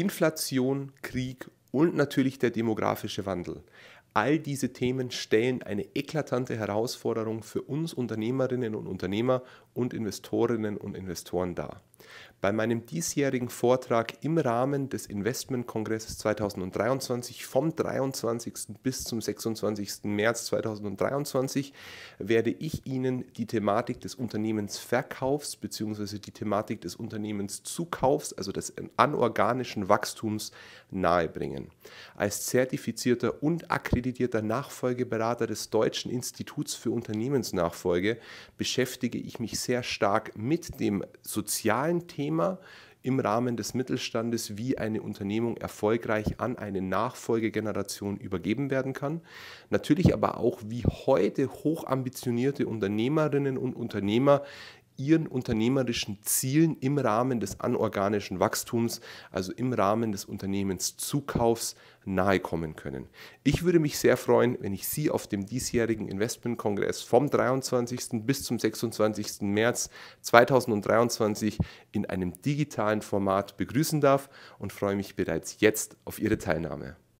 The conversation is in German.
Inflation, Krieg und natürlich der demografische Wandel. All diese Themen stellen eine eklatante Herausforderung für uns Unternehmerinnen und Unternehmer und Investorinnen und Investoren dar bei meinem diesjährigen Vortrag im Rahmen des Investmentkongresses 2023 vom 23. bis zum 26. März 2023 werde ich Ihnen die Thematik des Unternehmensverkaufs bzw. die Thematik des Unternehmenszukaufs, also des äh, anorganischen Wachstums, nahebringen als zertifizierter und akkreditierter Nachfolgeberater des Deutschen Instituts für Unternehmensnachfolge beschäftige ich mich sehr stark mit dem sozialen Thema, im Rahmen des Mittelstandes, wie eine Unternehmung erfolgreich an eine Nachfolgegeneration übergeben werden kann. Natürlich aber auch, wie heute hochambitionierte Unternehmerinnen und Unternehmer ihren unternehmerischen Zielen im Rahmen des anorganischen Wachstums, also im Rahmen des Unternehmenszukaufs, nahe kommen können. Ich würde mich sehr freuen, wenn ich Sie auf dem diesjährigen Investmentkongress vom 23. bis zum 26. März 2023 in einem digitalen Format begrüßen darf und freue mich bereits jetzt auf Ihre Teilnahme.